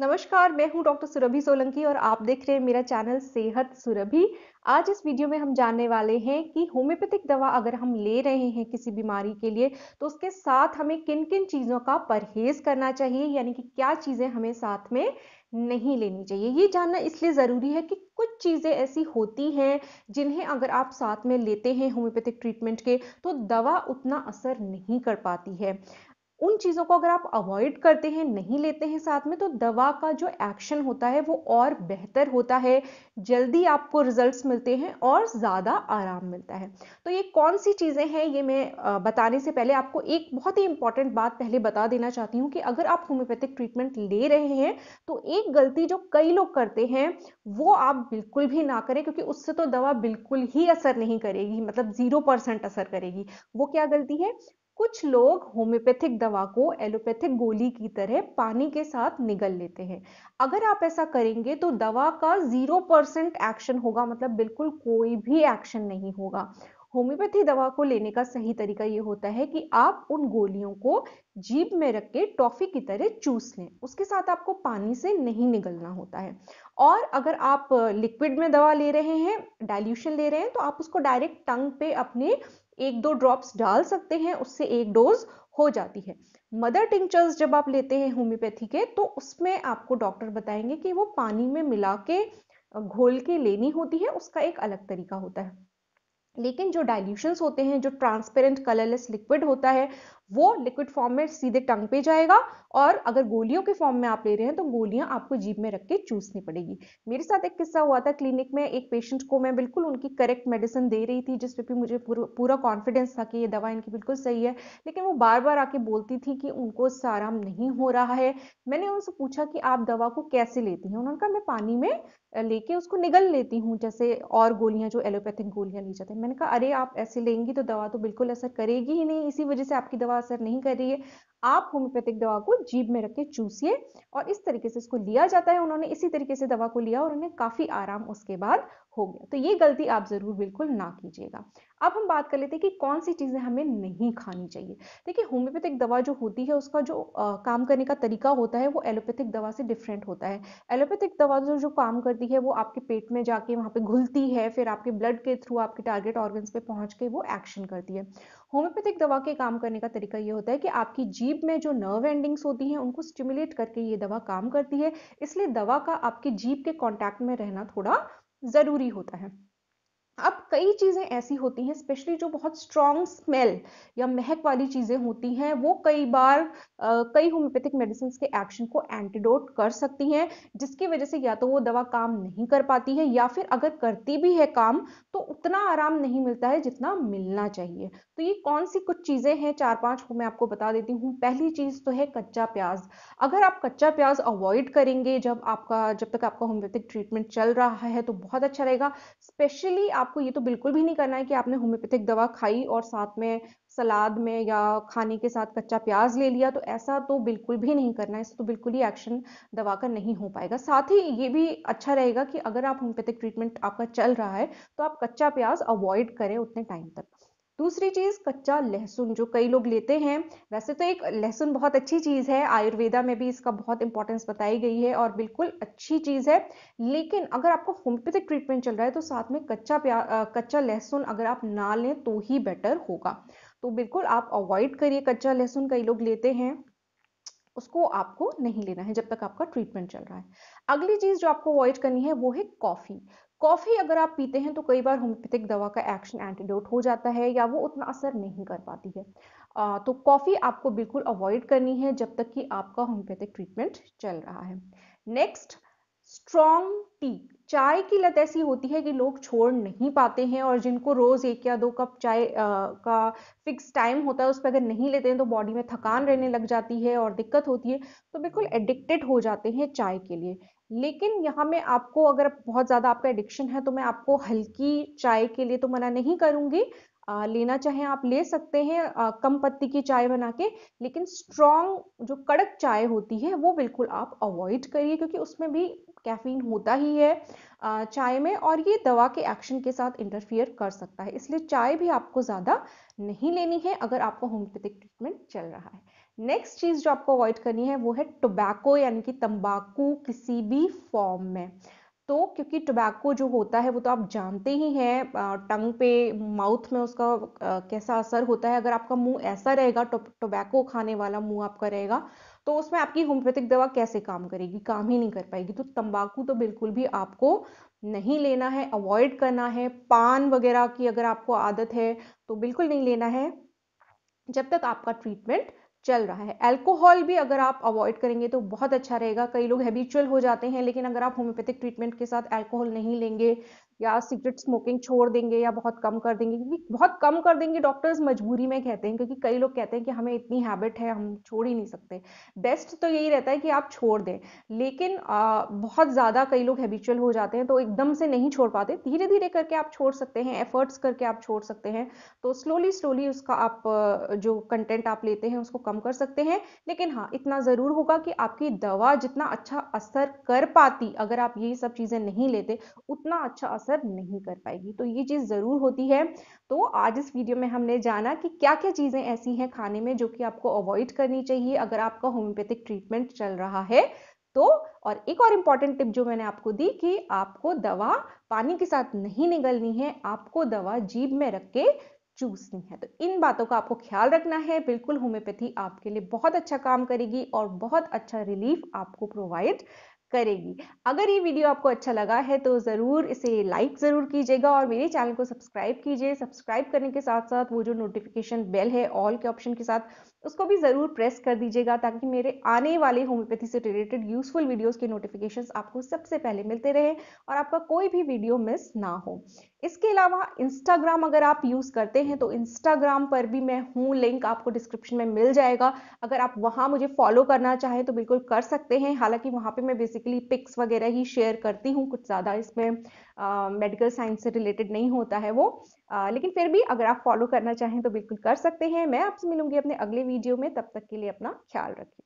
नमस्कार मैं हूं डॉक्टर सुरभि सोलंकी और आप देख रहे हैं मेरा चैनल सेहत सुरभि आज इस वीडियो में हम जानने वाले हैं कि होम्योपैथिक दवा अगर हम ले रहे हैं किसी बीमारी के लिए तो उसके साथ हमें किन किन चीज़ों का परहेज करना चाहिए यानी कि क्या चीज़ें हमें साथ में नहीं लेनी चाहिए ये जानना इसलिए ज़रूरी है कि कुछ चीज़ें ऐसी होती हैं जिन्हें अगर आप साथ में लेते हैं होम्योपैथिक ट्रीटमेंट के तो दवा उतना असर नहीं कर पाती है उन चीज़ों को अगर आप अवॉइड करते हैं नहीं लेते हैं साथ में तो दवा का जो एक्शन होता है वो और बेहतर होता है जल्दी आपको रिजल्ट्स मिलते हैं और ज़्यादा आराम मिलता है तो ये कौन सी चीज़ें हैं ये मैं बताने से पहले आपको एक बहुत ही इंपॉर्टेंट बात पहले बता देना चाहती हूँ कि अगर आप होम्योपैथिक ट्रीटमेंट ले रहे हैं तो एक गलती जो कई लोग करते हैं वो आप बिल्कुल भी ना करें क्योंकि उससे तो दवा बिल्कुल ही असर नहीं करेगी मतलब ज़ीरो परसेंट असर करेगी वो क्या गलती है कुछ लोग होम्योपैथिक दवा को एलोपैथिक गोली की तरह पानी के साथ निगल लेते हैं अगर आप ऐसा करेंगे तो दवा का जीरो परसेंट एक्शन होगा मतलब बिल्कुल कोई भी एक्शन नहीं होगा होम्योपैथी दवा को लेने का सही तरीका ये होता है कि आप उन गोलियों को जीप में रख के टॉफी की तरह चूस लें उसके साथ आपको पानी से नहीं निगलना होता है और अगर आप लिक्विड में दवा ले रहे हैं डाइल्यूशन ले रहे हैं तो आप उसको डायरेक्ट टंग पे अपने एक दो ड्रॉप्स डाल सकते हैं उससे एक डोज हो जाती है मदर टिंचर्स जब आप लेते हैं होम्योपैथी के तो उसमें आपको डॉक्टर बताएंगे कि वो पानी में मिला के घोल के लेनी होती है उसका एक अलग तरीका होता है लेकिन जो डाइल्यूशंस होते हैं जो ट्रांसपेरेंट कलरलेस लिक्विड होता है वो लिक्विड फॉर्म में सीधे टंग पे जाएगा और अगर गोलियों के फॉर्म में आप ले रहे हैं तो गोलियां आपको जीप में रख के चूसनी पड़ेगी मेरे साथ एक किस्सा हुआ था क्लिनिक में एक पेशेंट को मैं बिल्कुल उनकी करेक्ट मेडिसिन दे रही थी जिसपे भी मुझे पूरा कॉन्फिडेंस था कि ये दवा इनकी बिल्कुल सही है लेकिन वो बार बार आके बोलती थी कि उनको आराम नहीं हो रहा है मैंने उनसे पूछा कि आप दवा को कैसे लेती हैं उन्होंने कहा मैं पानी में लेके उसको निगल लेती हूँ जैसे और गोलियां जो एलोपैथिक गोलियां ली जाती हैं मैंने कहा अरे आप ऐसे लेंगी तो दवा तो बिल्कुल असर करेगी ही नहीं इसी वजह से आपकी दवा दवा असर नहीं कर रही है आप होम्योपैथिक दवा को जीभ में रख के चूसिए और इस तरीके से इसको लिया जाता है उन्होंने इसी तरीके से दवा को लिया और उन्हें काफ़ी आराम उसके बाद हो गया तो ये गलती आप ज़रूर बिल्कुल ना कीजिएगा अब हम बात कर लेते हैं कि कौन सी चीज़ें हमें नहीं खानी चाहिए देखिए होम्योपैथिक दवा जो होती है उसका जो आ, काम करने का तरीका होता है वो एलोपैथिक दवा से डिफरेंट होता है एलोपैथिक दवा जो जो काम करती है वो आपके पेट में जाके वहाँ पे घुलती है फिर आपके ब्लड के थ्रू आपके टारगेट ऑर्गन्स पे पहुंच के वो एक्शन करती है होम्योपैथिक दवा के काम करने का तरीका ये होता है कि आपकी जीभ में जो नर्व एंडिंग्स होती हैं उनको स्टिमुलेट करके ये दवा काम करती है इसलिए दवा का आपकी जीभ के कॉन्टैक्ट में रहना थोड़ा ज़रूरी होता है अब कई चीज़ें ऐसी होती हैं स्पेशली जो बहुत स्ट्रॉन्ग स्मेल या महक वाली चीज़ें होती हैं वो कई बार आ, कई होम्योपैथिक मेडिसिन के एक्शन को एंटीडोट कर सकती हैं जिसकी वजह से या तो वो दवा काम नहीं कर पाती है या फिर अगर करती भी है काम तो उतना आराम नहीं मिलता है जितना मिलना चाहिए तो ये कौन सी कुछ चीज़ें हैं चार पांच पाँच मैं आपको बता देती हूँ पहली चीज़ तो है कच्चा प्याज अगर आप कच्चा प्याज अवॉइड करेंगे जब आपका जब तक आपका होम्योपैथिक ट्रीटमेंट चल रहा है तो बहुत अच्छा रहेगा स्पेशली आप आपको ये तो बिल्कुल भी नहीं करना है कि आपने होम्योपैथिक दवा खाई और साथ में सलाद में या खाने के साथ कच्चा प्याज ले लिया तो ऐसा तो बिल्कुल भी नहीं करना है इससे तो बिल्कुल ही एक्शन दवा का नहीं हो पाएगा साथ ही ये भी अच्छा रहेगा कि अगर आप होम्योपैथिक ट्रीटमेंट आपका चल रहा है तो आप कच्चा प्याज अवॉइड करें उतने टाइम तक दूसरी चीज़ कच्चा लहसुन जो कई लोग लेते हैं वैसे तो एक लहसुन बहुत अच्छी चीज़ है आयुर्वेदा में भी इसका बहुत इंपॉर्टेंस बताई गई है और बिल्कुल अच्छी चीज़ है लेकिन अगर आपको होम्योपैथिक ट्रीटमेंट चल रहा है तो साथ में कच्चा प्या कच्चा लहसुन अगर आप ना लें तो ही बेटर होगा तो बिल्कुल आप अवॉइड करिए कच्चा लहसुन कई लोग लेते हैं उसको आपको नहीं लेना है जब तक आपका ट्रीटमेंट चल रहा है अगली चीज़ जो आपको अवॉइड करनी है वो है कॉफ़ी कॉफ़ी अगर आप पीते हैं तो कई बार होम्योपैथिक दवा का एक्शन एंटीडोट हो जाता है या वो उतना असर नहीं कर पाती है आ, तो कॉफ़ी आपको बिल्कुल अवॉइड करनी है जब तक कि आपका होम्योपैथिक ट्रीटमेंट चल रहा है नेक्स्ट स्ट्रॉन्ग टी चाय की लत ऐसी होती है कि लोग छोड़ नहीं पाते हैं और जिनको रोज़ एक या दो कप चाय आ, का फिक्स टाइम होता है उस पर अगर नहीं लेते हैं तो बॉडी में थकान रहने लग जाती है और दिक्कत होती है तो बिल्कुल एडिक्टेड हो जाते हैं चाय के लिए लेकिन यहाँ मैं आपको अगर बहुत ज़्यादा आपका एडिक्शन है तो मैं आपको हल्की चाय के लिए तो मना नहीं करूंगी लेना चाहें आप ले सकते हैं कम पत्ती की चाय बना के लेकिन स्ट्रॉन्ग जो कड़क चाय होती है वो बिल्कुल आप अवॉइड करिए क्योंकि उसमें भी कैफीन होता ही है चाय में और ये दवा के एक्शन के साथ इंटरफियर कर सकता है इसलिए चाय भी आपको ज़्यादा नहीं लेनी है अगर आपको होम्योपैथिक ट्रीटमेंट चल रहा है नेक्स्ट चीज़ जो आपको अवॉइड करनी है वो है टोबैको यानी कि तंबाकू किसी भी फॉर्म में तो क्योंकि टोबैको जो होता है वो तो आप जानते ही हैं टंग पे माउथ में उसका कैसा असर होता है अगर आपका मुंह ऐसा रहेगा टोबैको तो खाने वाला मुंह आपका रहेगा तो उसमें आपकी होम्योपैथिक दवा कैसे काम करेगी काम ही नहीं कर पाएगी तो तंबाकू तो बिल्कुल भी आपको नहीं लेना है अवॉइड करना है पान वगैरह की अगर आपको आदत है तो बिल्कुल नहीं लेना है जब तक आपका ट्रीटमेंट चल रहा है अल्कोहल भी अगर आप अवॉइड करेंगे तो बहुत अच्छा रहेगा कई लोग हैबिचुअल हो जाते हैं लेकिन अगर आप होम्योपैथिक ट्रीटमेंट के साथ अल्कोहल नहीं लेंगे या सिगरेट स्मोकिंग छोड़ देंगे या बहुत कम कर देंगे क्योंकि बहुत कम कर देंगे डॉक्टर्स मजबूरी में कहते हैं क्योंकि कई लोग कहते हैं कि हमें इतनी हैबिट है हम छोड़ ही नहीं सकते बेस्ट तो यही रहता है कि आप छोड़ दें लेकिन आ, बहुत ज़्यादा कई लोग हैबिचुअल हो जाते हैं तो एकदम से नहीं छोड़ पाते धीरे धीरे करके आप छोड़ सकते हैं एफर्ट्स करके आप छोड़ सकते हैं तो स्लोली स्लोली उसका आप जो कंटेंट आप लेते हैं उसको कम कर सकते हैं लेकिन हाँ इतना ज़रूर होगा कि आपकी दवा जितना अच्छा असर कर पाती अगर आप यही सब चीज़ें नहीं लेते उतना अच्छा असर नहीं कर पाएगी तो ये चीज़ ज़रूर होती है तो आज इस वीडियो में हमने जाना कि क्या क्या चीज़ें ऐसी हैं खाने में जो कि आपको अवॉइड करनी चाहिए अगर आपका होम्योपैथिक ट्रीटमेंट चल रहा है तो और एक और इम्पॉर्टेंट टिप जो मैंने आपको दी कि आपको दवा पानी के साथ नहीं निगलनी है आपको दवा जीभ में रख के चूसनी है तो इन बातों का आपको ख्याल रखना है बिल्कुल होम्योपैथी आपके लिए बहुत अच्छा काम करेगी और बहुत अच्छा रिलीफ आपको प्रोवाइड करेगी अगर ये वीडियो आपको अच्छा लगा है तो ज़रूर इसे लाइक ज़रूर कीजिएगा और मेरे चैनल को सब्सक्राइब कीजिए सब्सक्राइब करने के साथ साथ वो जो नोटिफिकेशन बेल है ऑल के ऑप्शन के साथ उसको भी ज़रूर प्रेस कर दीजिएगा ताकि मेरे आने वाले होम्योपैथी से रिलेटेड यूजफुल वीडियोज़ के नोटिफिकेशन आपको सबसे पहले मिलते रहे और आपका कोई भी वीडियो मिस ना हो इसके अलावा इंस्टाग्राम अगर आप यूज़ करते हैं तो इंस्टाग्राम पर भी मैं हूँ लिंक आपको डिस्क्रिप्शन में मिल जाएगा अगर आप वहाँ मुझे फॉलो करना चाहें तो बिल्कुल कर सकते हैं हालांकि वहाँ पे मैं बेसिकली पिक्स वगैरह ही शेयर करती हूँ कुछ ज़्यादा इसमें मेडिकल साइंस से रिलेटेड नहीं होता है वो आ, लेकिन फिर भी अगर आप फॉलो करना चाहें तो बिल्कुल कर सकते हैं मैं आपसे मिलूंगी अपने अगले वीडियो में तब तक के लिए अपना ख्याल रखिए